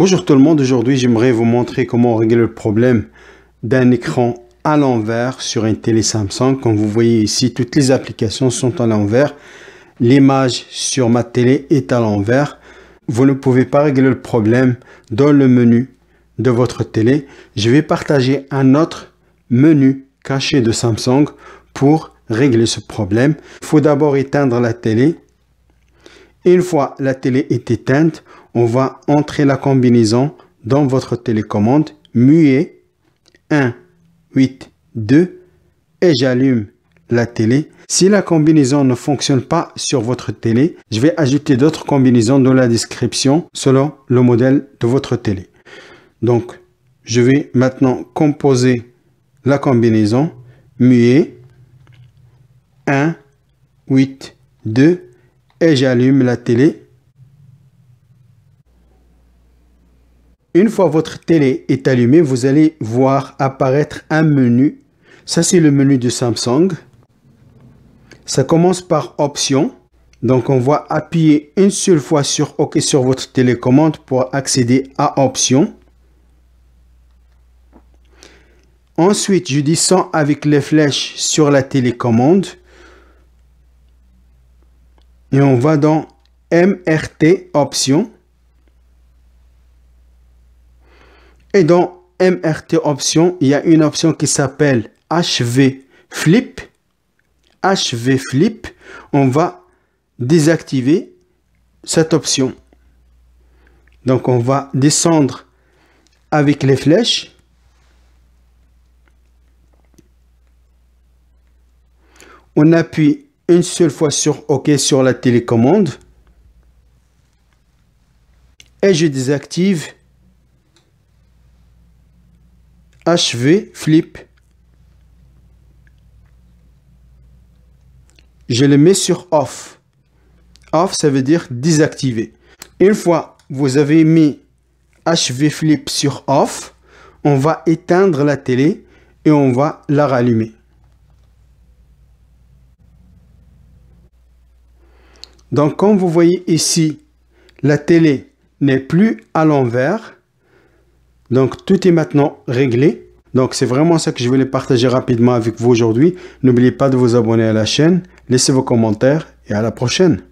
Bonjour tout le monde, aujourd'hui j'aimerais vous montrer comment régler le problème d'un écran à l'envers sur une télé Samsung. Comme vous voyez ici, toutes les applications sont à l'envers. L'image sur ma télé est à l'envers. Vous ne pouvez pas régler le problème dans le menu de votre télé. Je vais partager un autre menu caché de Samsung pour régler ce problème. Il faut d'abord éteindre la télé. Une fois la télé est éteinte, on va entrer la combinaison dans votre télécommande muet 1, 8, 2 et j'allume la télé. Si la combinaison ne fonctionne pas sur votre télé, je vais ajouter d'autres combinaisons dans la description selon le modèle de votre télé. Donc, je vais maintenant composer la combinaison muet 1, 8, 2 et j'allume la télé Une fois votre télé est allumée, vous allez voir apparaître un menu. Ça, c'est le menu de Samsung. Ça commence par options. Donc, on va appuyer une seule fois sur OK sur votre télécommande pour accéder à options. Ensuite, je descends avec les flèches sur la télécommande. Et on va dans MRT options. Et dans MRT option, il y a une option qui s'appelle HV Flip. HV Flip, on va désactiver cette option. Donc on va descendre avec les flèches. On appuie une seule fois sur OK sur la télécommande. Et je désactive HV flip. Je le mets sur off. Off, ça veut dire désactiver. Une fois vous avez mis HV flip sur off, on va éteindre la télé et on va la rallumer. Donc comme vous voyez ici, la télé n'est plus à l'envers, donc tout est maintenant réglé. Donc c'est vraiment ça que je voulais partager rapidement avec vous aujourd'hui. N'oubliez pas de vous abonner à la chaîne, laissez vos commentaires et à la prochaine.